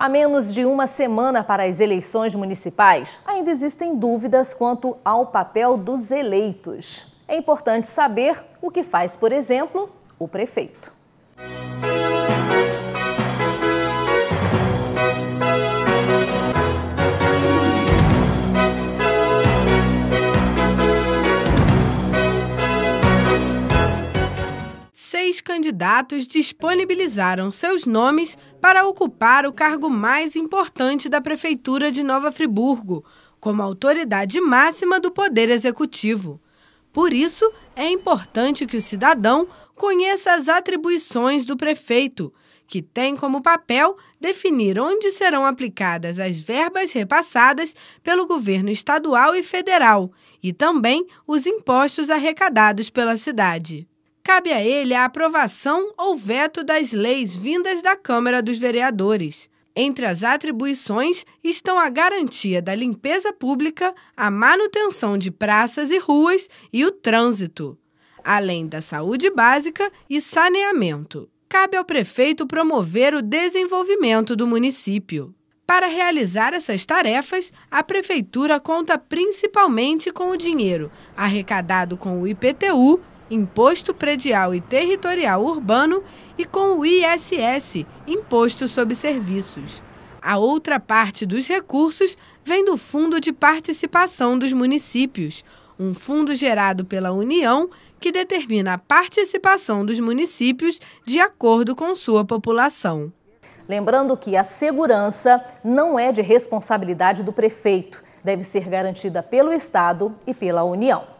A menos de uma semana para as eleições municipais, ainda existem dúvidas quanto ao papel dos eleitos. É importante saber o que faz, por exemplo, o prefeito. seis candidatos disponibilizaram seus nomes para ocupar o cargo mais importante da Prefeitura de Nova Friburgo, como autoridade máxima do Poder Executivo. Por isso, é importante que o cidadão conheça as atribuições do prefeito, que tem como papel definir onde serão aplicadas as verbas repassadas pelo governo estadual e federal e também os impostos arrecadados pela cidade cabe a ele a aprovação ou veto das leis vindas da Câmara dos Vereadores. Entre as atribuições estão a garantia da limpeza pública, a manutenção de praças e ruas e o trânsito, além da saúde básica e saneamento. Cabe ao prefeito promover o desenvolvimento do município. Para realizar essas tarefas, a Prefeitura conta principalmente com o dinheiro arrecadado com o IPTU Imposto Predial e Territorial Urbano, e com o ISS, Imposto sobre Serviços. A outra parte dos recursos vem do Fundo de Participação dos Municípios, um fundo gerado pela União que determina a participação dos municípios de acordo com sua população. Lembrando que a segurança não é de responsabilidade do prefeito, deve ser garantida pelo Estado e pela União.